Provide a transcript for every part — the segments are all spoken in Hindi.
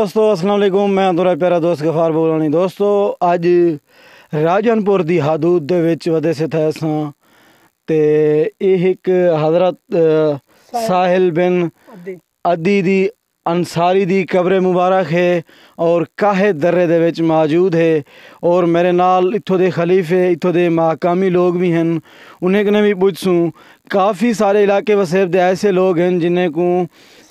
दोस्तों असलम मैं तुरा प्यारा दोस्त गफार बोल रही दोस्तों अज राजनपुर की हदूद वे विच है से थे एक हजरत साहिल बिन अदी की अंसारी की कबरे मुबारक है और काहे दर्रे दे मौजूद है और मेरे नाल इतों के खलीफे इतों के माकामी लोग भी हैं उन्हें कने भी पूछसूँ काफ़ी सारे इलाके वसेब ऐसे लोग हैं जिन्हें को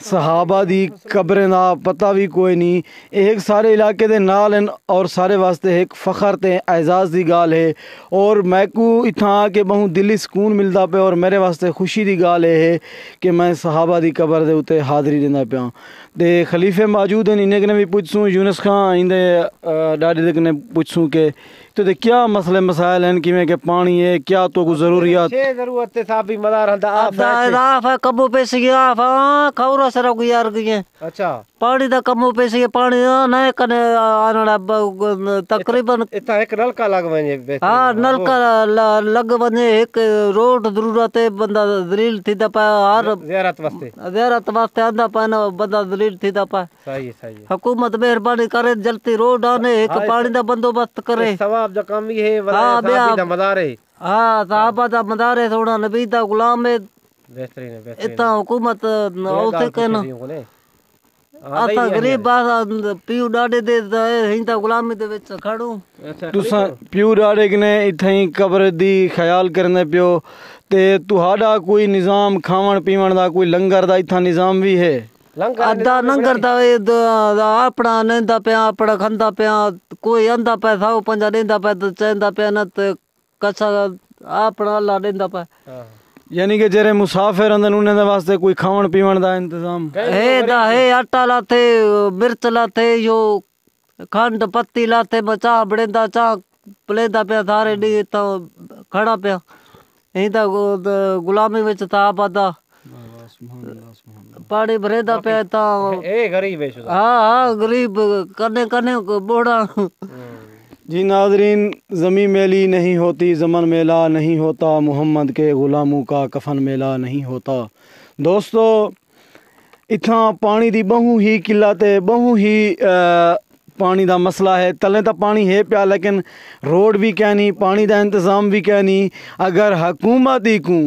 सहाबा की कबरें का पता भी कोई नहीं एक सारे इलाके के नाल और सारे वास्ते एक फखर ते एजाज़ की गाल है और मैकू इतना आके बहु दिली सुून मिलता पे और मेरे वास्ते खुशी की गाल ये है कि मैं सहाबा की कबर के उ हाजरी देना पा तो खलीफे मौजूद हैं इन्हें कने भी पुछसूँ यूनस खां इन्हें डाडी के कने पुछसूँ कि तो क्या मसले मसायल हैं किवें के पानी है क्या तो जरूरियात छे जरूरत है साहब भी मदार हंदा आप है आप पे सिया आप खौरा सरो गुजार गए अच्छा ਪਾਣੀ ਦਾ ਕੰਮ ਹੋ ਪੈਸੇ ਪਾਣੀ ਨਾ ਕਨ ਆਣਾ ਤਕਰੀਬਨ ਇਤਾ ਇੱਕ ਨਲਕਾ ਲੱਗ ਵਣੇ ਹਾਂ ਨਲਕਾ ਲੱਗ ਵਣੇ ਇੱਕ ਰੋਡ ਜ਼ਰੂਰਤ ਹੈ ਬੰਦਾ ਦਲੀਲ ਥੀਦਾ ਪਾ ਹਰ ਜ਼ਿਆਰਤ ਵਾਸਤੇ ਜ਼ਿਆਰਤ ਵਾਸਤੇ ਆਂਦਾ ਪਾ ਨਾ ਬੰਦਾ ਦਲੀਲ ਥੀਦਾ ਪਾ ਸਹੀ ਹੈ ਸਹੀ ਹੈ ਹਕੂਮਤ ਮਿਹਰਬਾਨੀ करे जलती रोड आने एक पानी का बंदोबस्त करे सवाब जो काम ही है वला मदार है हां साहबा दा मदार है थोड़ा नबी दा गुलाम है बेहतरीन है बेहतरीन इतना हुकूमत औते कन असां हाँ, ग़रीब बास पीउ ॾाढे ते त हिन त ग़ुलामी ते विच खड़ो अच्छा, तुसां पीउ ॾाढे कने इथई कब्र दी ख्याल करने पियो ते तुहाडा कोई निज़ाम खावण पीवण दा कोई लंगर दा इथा निज़ाम भी है अद्धा लंगर दा अपना नेंदा पिया अपना खंदा पिया कोई आंदा पैसा सौ पंजा ॾींदा पिया त चवंदा पिया न त कसा अपना अल्लाह ॾींदा पिया यानी कि जेरे मुसाफिर अंदर उन्हें वास्ते कोई खावन पीवन का इंतजाम हे दा हे आटा लाथे मिर्च लाथे यो खंड पत्ती लाथे बचा बड़ेदा चा पलेदा पे थारे डी तो खड़ा पे यही ता गुलामी विच था पादा पानी भरेदा पे ता ए गरीब है हां हां हाँ, गरीब कने कने बोड़ा हाँ। जी नाजरीन ज़मी मेली नहीं होती ज़मन मेला नहीं होता मोहम्मद के ग़ुलामों का कफन मेला नहीं होता दोस्तों इतना पानी दी बहु ही किल्लत है बहु ही आ, पानी दा मसला है तलें तो पानी है प्या लेकिन रोड भी कह नहीं पानी दा इंतज़ाम भी कह नहीं अगर हकूमत ही को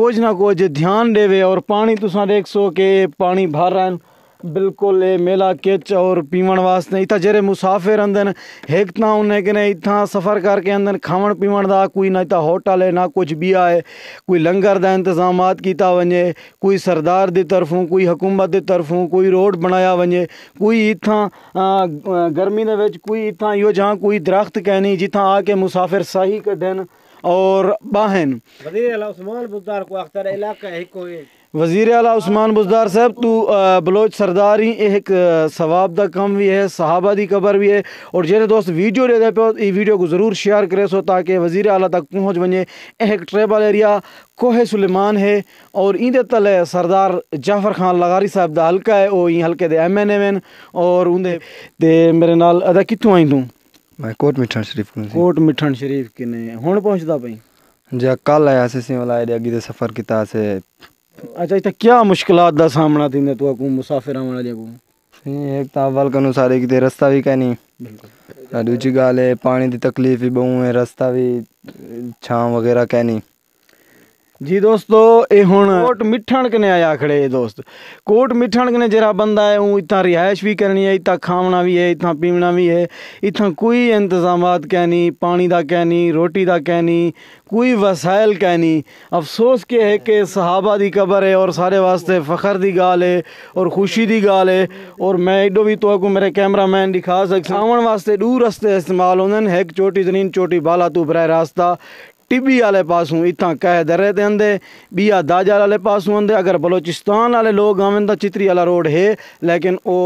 कुछ ना कुछ ध्यान देवे और पानी तुसा देख सो के पानी भर रहा बिल्कुल ये मेला किच और पीवन वास्ते इतना जे मुसाफिर आंदन हेक ना उन्हें कि नहीं इतना सफ़र करके आंदन खावण पीवन का कोई ना इतना होटल है ना कुछ भी है कोई लंगर का इंतजाम किया वे कोई सरदार की तरफों कोई हुकूमत की तरफों कोई रोड बनाया वे कोई इतना गर्मी के बच्चे कोई इतना यो जहाँ कोई दरख्त कह नहीं जितना आके मुसाफिर सही कढ़न और बाहन वजीर अला उस्मान बुजदार साहब तू बलोच सरदार ही एक सवाब का कम भी है सहाबा की खबर भी है और जो दोस्त वीडियो दे पे ये वीडियो को ज़रूर शेयर करे सो ताकि वजीर अला तक पहुँच वने एक ट्रेबल एरिया कोहे सुलेमान है और इंदे तले सरदार जाफर खान लगारी साहब का हल्का है और ये हल्के एम एन एम एन और उनके ते मेरे नाल अदा कितों आई तू मैं कोट मिठन शरीफ कोट मिठन शरीफ किने हूँ पहुँचता पई जा कल आया असें वाला सफ़र किया अच्छा इतना क्या मुश्किल का सामना थी तो को मुसाफिर वाले को एक तो अव्वल कनु सारे की रास्ता भी कहनी दूजी गाल है पानी की तकलीफ भी बहु है रस्ता भी छां वगैरह कहनी जी दोस्तों ये हूँ कोट मिठण कने आया खड़े ये दोस्त कोट मिठण कने जरा बंदा है इतना रिहायश भी करनी है इतना खावना भी है इतना पीवना भी है इतना कोई इंतजाम कह नहीं पानी का कह नहीं रोटी का कह नहीं कोई वसायल कह नहीं अफसोस के है कि सहाबा की कबर है और सारे वास्ते फ़खर की गाल है और खुशी की गाल है और मैं एडो भी तो मेरे कैमरा मैन दिखा सकता आवन वास्ते दूर रस्ते इस्तेमाल होंगे एक चोटी जनीन चोटी बाला तू बरा रास्ता टिब्बी आले पासों इतना कह दरे ते आंदे बिया दाजल आले पासों आंदे अगर बलोचिस्तान आले लोग आवन तो चित्री आला रोड है लेकिन वो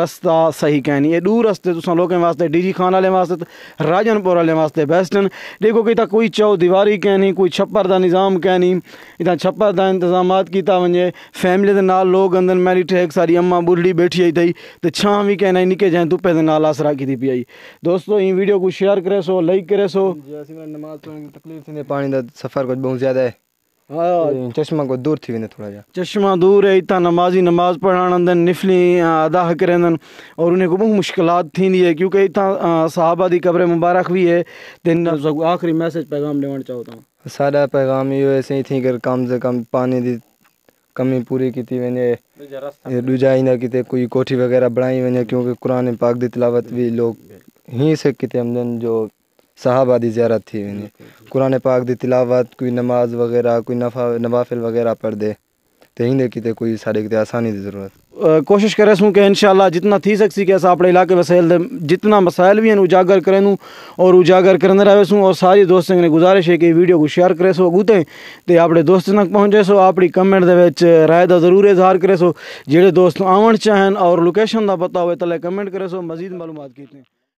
रस्ता सही कह नहीं ये दूर रस्ते लोगों वास्ते डी जी खान आले वास्ते राजनपुर आले वास्ते बेस्ट न देखो कि इतना कोई चौ दीवारी कहनी कोई छप्पर का निज़ाम कहनी इतना छप्पर का इंतजाम किया वे फैमिली के नाल लोग अंदर मैरी ठेक सारी अम्मा बुढ़ी बैठी आई थी तो छाँ भी कहना निके जहाँ धुप्पे के नाल आसरा की पी आई दोस्तों ये वीडियो को शेयर करे सो लाइक करे सो तकलीफ इन पानी का सफ़र कुछ बहुत ज़्यादा है चश्मा को दूर थी थोड़ा जा चश्मा दूर है इतना नमाजी नमाज पढ़ाणंद निफली अदा करेंदन और उन्हें को बहुत मुश्किल थी है क्योंकि इतना साहबा की कब्र मुबारक भी है दिन आखिरी मैसेज पैगाम देवन चाहता था सारा पैगाम यो ऐसे ही थी कर कम से कम पानी की कमी पूरी की वे दूजा ना कि कोई कोठी वगैरह बनाई वे क्योंकि कुरान पाक की तिलावत भी लोग ही से कि जो साहबादी ज्यारत थी यानी कुरान पाक की तिलावत कोई नमाज वगैरह कोई नफा नवाफिल वगैरह पढ़ दे तो ही देखी थे कोई सारी कितने आसानी की जरूरत कोशिश करे सूँ कि शाला जितना थी सकती कि अस अपने इलाके वसाइल जितना मसाइल भी हैं उजागर करें और उजागर करें रहे सूँ और सारी दोस्तों ने गुजारिश है कि वीडियो को शेयर करे सो अगूते तो अपने दोस्तों तक पहुँचे सो अपनी कमेंट के राय का जरूर इजहार करे सो जो दोस्त आवन चाहन और लोकेशन का पता हो तले कमेंट करे सो मजीद मालूम की